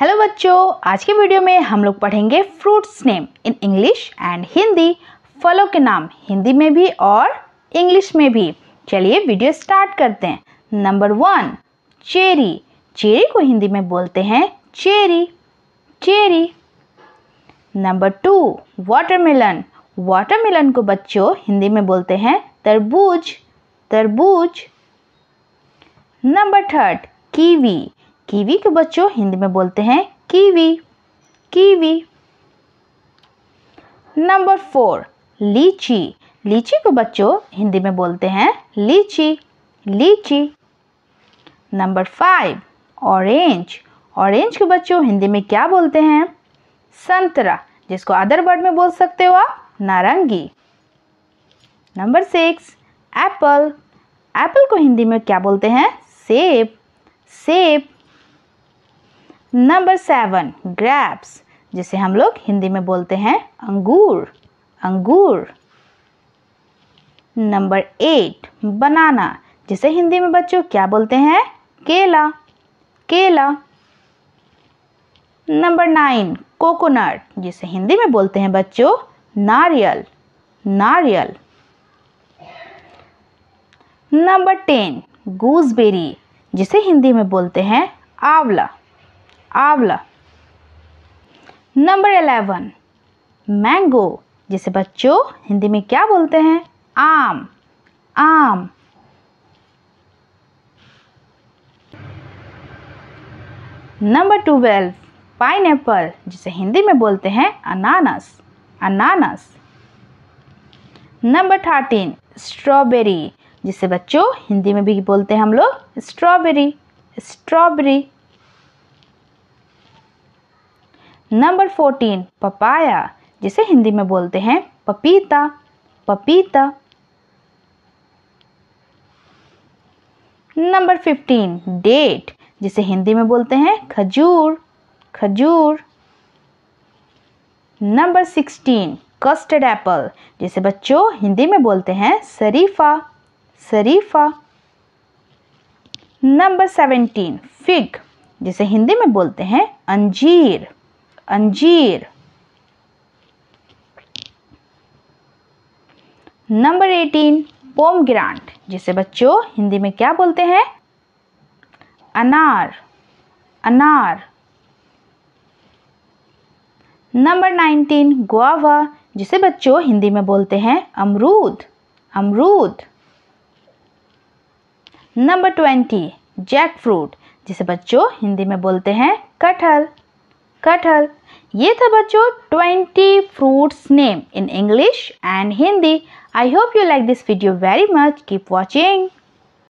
hello बच्चों आज के वीडियो में हम लोग पढ़ेंगे fruits name in English and Hindi फलों के नाम हिंदी में भी और इंग्लिश में भी चलिए वीडियो स्टार्ट करते हैं नंबर वन चेरी चेरी को हिंदी में बोलते हैं cherry cherry number two watermelon watermelon को बच्चों हिंदी में बोलते हैं तरबूज तरबूज नंबर थर्ड कीवी कीवी के बच्चों हिंदी में बोलते हैं कीवी कीवी नंबर फोर लीची लीची को बच्चों हिंदी में बोलते हैं लीची लीची नंबर फाइव ऑरेंज ऑरेंज के बच्चों हिंदी में क्या बोलते हैं संतरा जिसको अदर वर्ड में बोल सकते हो आप नारंगी नंबर सिक्स एप्पल एप्पल को हिंदी में क्या बोलते हैं सेब सेब नंबर सेवन ग्रैप्स जिसे हम लोग हिंदी में बोलते हैं अंगूर अंगूर नंबर एट बनाना जिसे हिंदी में बच्चों क्या बोलते हैं केला केला नंबर नाइन कोकोनट जिसे हिंदी में बोलते हैं बच्चों नारियल नारियल नंबर टेन गूसबेरी जिसे हिंदी में बोलते हैं आंवला आंवला नंबर एलेवन मैंगो जिसे बच्चों हिंदी में क्या बोलते हैं आम आम नंबर ट्वेल्व पाइन एप्पल जिसे हिंदी में बोलते हैं अनानास अनानास नंबर थर्टीन स्ट्रॉबेरी जिसे बच्चों हिंदी में भी बोलते हैं हम लोग strawberry strawberry number fourteen papaya जिसे हिंदी में बोलते हैं पपीता पपीता नंबर फिफ्टीन डेट जिसे हिंदी में बोलते हैं खजूर खजूर नंबर सिक्सटीन कस्टर्ड एप्पल जिसे बच्चों हिंदी में बोलते हैं शरीफा शरीफा नंबर सेवेंटीन फिग जिसे हिंदी में बोलते हैं अंजीर अंजीर नंबर एटीन पोम ग्रांट जिसे बच्चों हिंदी में क्या बोलते हैं अनार अनार नंबर नाइनटीन गुआवा जिसे बच्चों हिंदी में बोलते हैं अमरूद अमरूद नंबर ट्वेंटी जैक फ्रूट जिसे बच्चों हिंदी में बोलते हैं कटहल कटहल ये था बच्चों 20 fruits name in English and Hindi I hope you like this video very much keep watching